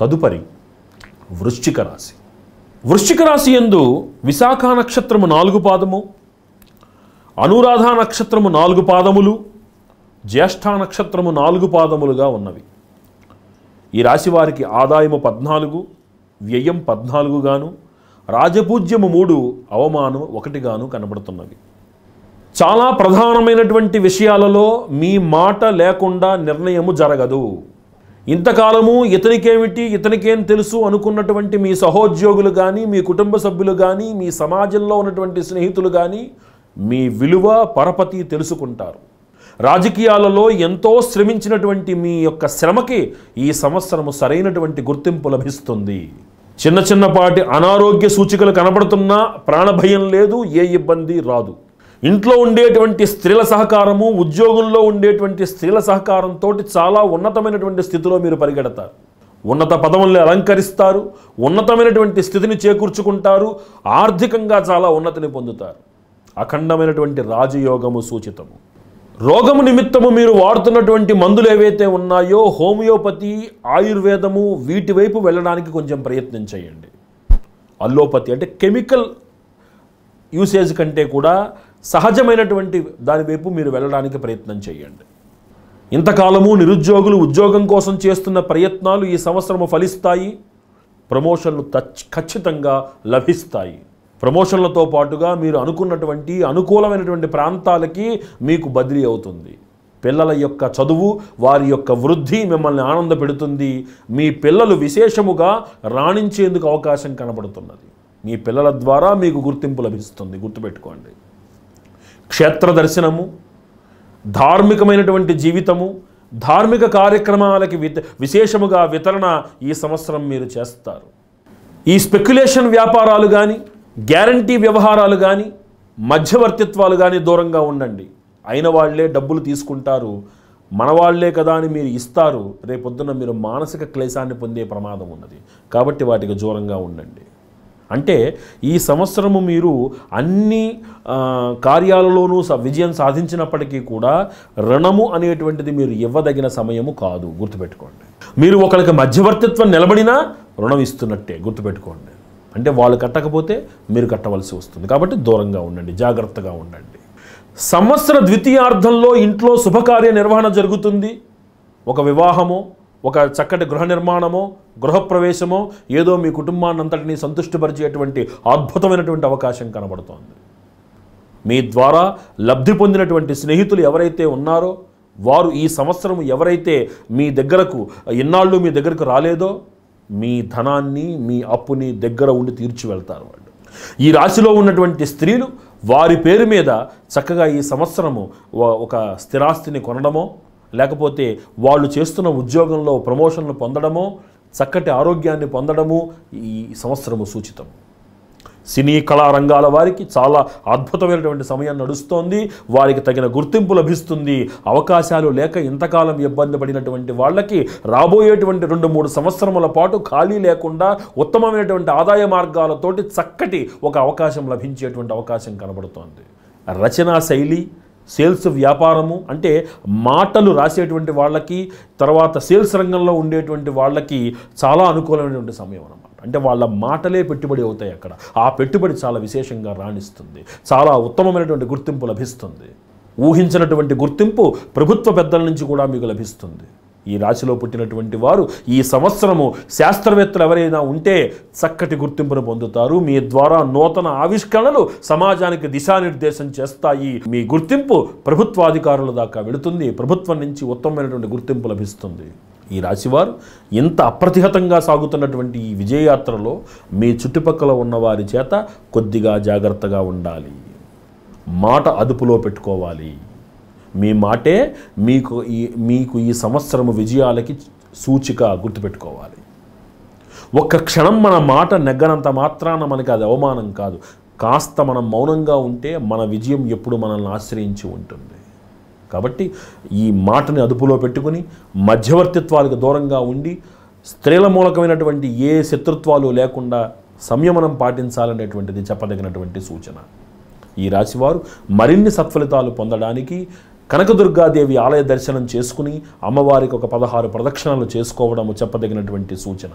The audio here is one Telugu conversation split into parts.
తదుపరి వృశ్చిక రాశి వృశ్చిక రాశి ఎందు విశాఖ నక్షత్రము నాలుగు పాదము అనురాధ నక్షత్రము నాలుగు పాదములు జ్యేష్ఠ నక్షత్రము నాలుగు పాదములుగా ఉన్నవి ఈ రాశి వారికి ఆదాయము పద్నాలుగు వ్యయం పద్నాలుగుగాను రాజపూజ్యము మూడు అవమానం ఒకటిగాను కనబడుతున్నవి చాలా ప్రధానమైనటువంటి విషయాలలో మీ మాట లేకుండా నిర్ణయము జరగదు ఇంతకాలము ఇతనికేమిటి ఇతనికేం తెలుసు అనుకున్నటువంటి మీ సహోద్యోగులు కానీ మీ కుటుంబ సభ్యులు కానీ మీ సమాజంలో ఉన్నటువంటి స్నేహితులు కానీ మీ విలువ పరపతి తెలుసుకుంటారు రాజకీయాలలో ఎంతో శ్రమించినటువంటి మీ యొక్క శ్రమకి ఈ సంవత్సరము సరైనటువంటి గుర్తింపు లభిస్తుంది చిన్న చిన్నపాటి అనారోగ్య సూచికలు కనబడుతున్నా ప్రాణభయం లేదు ఏ ఇబ్బంది రాదు ఇంట్లో ఉండేటువంటి స్త్రీల సహకారము ఉద్యోగంలో ఉండేటువంటి స్త్రీల సహకారంతో చాలా ఉన్నతమైనటువంటి స్థితిలో మీరు పరిగెడతారు ఉన్నత పదవుల్ని అలంకరిస్తారు ఉన్నతమైనటువంటి స్థితిని చేకూర్చుకుంటారు ఆర్థికంగా చాలా ఉన్నతిని పొందుతారు అఖండమైనటువంటి రాజయోగము సూచితము రోగము నిమిత్తము మీరు వాడుతున్నటువంటి మందులు ఏవైతే ఉన్నాయో హోమియోపతి ఆయుర్వేదము వీటి వైపు వెళ్ళడానికి కొంచెం ప్రయత్నం చేయండి అల్లోపతి అంటే కెమికల్ యూసేజ్ కంటే కూడా సహజమైనటువంటి దానివైపు మీరు వెళ్ళడానికి ప్రయత్నం చేయండి ఇంతకాలము నిరుద్యోగులు ఉద్యోగం కోసం చేస్తున్న ప్రయత్నాలు ఈ సంవత్సరము ఫలిస్తాయి ప్రమోషన్లు ఖచ్చితంగా లభిస్తాయి ప్రమోషన్లతో పాటుగా మీరు అనుకున్నటువంటి అనుకూలమైనటువంటి ప్రాంతాలకి మీకు బదిలీ అవుతుంది పిల్లల యొక్క చదువు వారి యొక్క వృద్ధి మిమ్మల్ని ఆనంద పెడుతుంది మీ పిల్లలు విశేషముగా రాణించేందుకు అవకాశం కనబడుతున్నది మీ పిల్లల ద్వారా మీకు గుర్తింపు లభిస్తుంది గుర్తుపెట్టుకోండి క్షేత్ర దర్శనము ధార్మికమైనటువంటి జీవితము ధార్మిక కార్యక్రమాలకి విశేషముగా వితరణ ఈ సంవత్సరం మీరు చేస్తారు ఈ స్పెక్యులేషన్ వ్యాపారాలు కానీ గ్యారంటీ వ్యవహారాలు కానీ మధ్యవర్తిత్వాలు కానీ దూరంగా ఉండండి అయిన వాళ్లే డబ్బులు తీసుకుంటారు మనవాళ్లే కదా అని మీరు ఇస్తారు రేపొద్దున మీరు మానసిక క్లేశాన్ని పొందే ప్రమాదం ఉన్నది కాబట్టి వాటికి దూరంగా ఉండండి అంటే ఈ సంవత్సరము మీరు అన్ని కార్యాలలోనూ విజయం సాధించినప్పటికీ కూడా రుణము అనేటువంటిది మీరు ఇవ్వదగిన సమయము కాదు గుర్తుపెట్టుకోండి మీరు ఒకరికి మధ్యవర్తిత్వం నిలబడినా రుణం ఇస్తున్నట్టే గుర్తుపెట్టుకోండి అంటే వాళ్ళు కట్టకపోతే మీరు కట్టవలసి వస్తుంది కాబట్టి దూరంగా ఉండండి జాగ్రత్తగా ఉండండి సంవత్సర ద్వితీయార్థంలో ఇంట్లో శుభకార్య నిర్వహణ జరుగుతుంది ఒక వివాహమో ఒక చక్కటి గృహ నిర్మాణమో గృహప్రవేశమో ఏదో మీ కుటుంబాన్నంతటినీ సంతృష్టిపరిచేటువంటి అద్భుతమైనటువంటి అవకాశం కనబడుతోంది మీ ద్వారా లబ్ధి పొందినటువంటి స్నేహితులు ఎవరైతే ఉన్నారో వారు ఈ సంవత్సరం ఎవరైతే మీ దగ్గరకు ఎన్నాళ్ళు మీ దగ్గరకు రాలేదో మీ ధనాన్ని మీ అప్పుని దగ్గర ఉండి తీర్చి వెళ్తారు వాళ్ళు ఈ రాశిలో ఉన్నటువంటి స్త్రీలు వారి పేరు మీద చక్కగా ఈ సంవత్సరము ఒక స్థిరాస్తిని కొనడమో లేకపోతే వాళ్ళు చేస్తున్న ఉద్యోగంలో ప్రమోషన్లు పొందడమో చక్కటి ఆరోగ్యాన్ని పొందడము ఈ సంవత్సరము సూచితం సినీ కళారంగాల వారికి చాలా అద్భుతమైనటువంటి సమయం నడుస్తోంది వారికి తగిన గుర్తింపు లభిస్తుంది అవకాశాలు లేక ఇంతకాలం ఇబ్బంది పడినటువంటి వాళ్ళకి రాబోయేటువంటి రెండు మూడు సంవత్సరముల పాటు ఖాళీ లేకుండా ఉత్తమమైనటువంటి ఆదాయ మార్గాలతోటి చక్కటి ఒక అవకాశం లభించేటువంటి అవకాశం కనబడుతోంది రచనా శైలి సేల్స్ వ్యాపారము అంటే మాటలు రాసేటువంటి వాళ్ళకి తర్వాత సేల్స్ రంగంలో ఉండేటువంటి వాళ్ళకి చాలా అనుకూలమైనటువంటి సమయం అన్నమాట అంటే వాళ్ళ మాటలే పెట్టుబడి అవుతాయి అక్కడ ఆ పెట్టుబడి చాలా విశేషంగా రాణిస్తుంది చాలా ఉత్తమమైనటువంటి గుర్తింపు లభిస్తుంది ఊహించినటువంటి గుర్తింపు ప్రభుత్వ పెద్దల నుంచి కూడా మీకు లభిస్తుంది ఈ రాశిలో పుట్టినటువంటి వారు ఈ సంవత్సరము శాస్త్రవేత్తలు ఎవరైనా ఉంటే చక్కటి గుర్తింపును పొందుతారు మీ ద్వారా నూతన ఆవిష్కరణలు సమాజానికి దిశానిర్దేశం చేస్తాయి మీ గుర్తింపు ప్రభుత్వాధికారుల దాకా వెళుతుంది ప్రభుత్వం నుంచి ఉత్తమమైనటువంటి గుర్తింపు లభిస్తుంది ఈ రాశివారు ఇంత అప్రతిహతంగా సాగుతున్నటువంటి ఈ విజయయాత్రలో మీ చుట్టుపక్కల ఉన్నవారి చేత కొద్దిగా జాగ్రత్తగా ఉండాలి మాట అదుపులో పెట్టుకోవాలి మీ మాటే మీకు ఈ మీకు ఈ సంవత్సరము విజయాలకి సూచిక గుర్తుపెట్టుకోవాలి ఒక్క క్షణం మన మాట నెగ్గనంత మాత్రాన మనకి అది అవమానం కాదు కాస్త మనం మౌనంగా ఉంటే మన విజయం ఎప్పుడు మనల్ని ఆశ్రయించి ఉంటుంది కాబట్టి ఈ మాటని అదుపులో పెట్టుకుని మధ్యవర్తిత్వాలకు దూరంగా ఉండి స్త్రీల మూలకమైనటువంటి ఏ శత్రుత్వాలు లేకుండా సంయమనం పాటించాలనేటువంటిది చెప్పదగినటువంటి సూచన ఈ రాశివారు మరిన్ని సత్ఫలితాలు పొందడానికి కనకదుర్గాదేవి ఆలయ దర్శనం చేసుకుని అమ్మవారికి ఒక పదహారు ప్రదక్షిణలు చేసుకోవడము చెప్పదగినటువంటి సూచన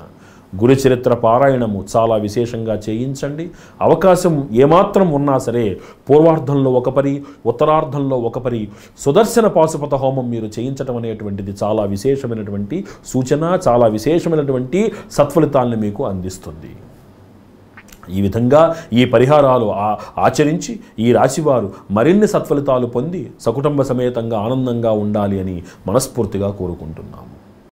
గురుచరిత్ర పారాయణము చాలా విశేషంగా చేయించండి అవకాశం ఏమాత్రం ఉన్నా సరే పూర్వార్ధంలో ఒక పరి ఉత్తరార్ధంలో ఒక పరి సుదర్శన పాశుపత హోమం మీరు చేయించడం అనేటువంటిది చాలా విశేషమైనటువంటి సూచన చాలా విశేషమైనటువంటి సత్ఫలితాలను మీకు అందిస్తుంది ఈ విధంగా ఈ పరిహారాలు ఆచరించి ఈ రాశివారు మరిన్ని సత్ఫలితాలు పొంది సకుటుంబ సమేతంగా ఆనందంగా ఉండాలి అని మనస్ఫూర్తిగా కోరుకుంటున్నాము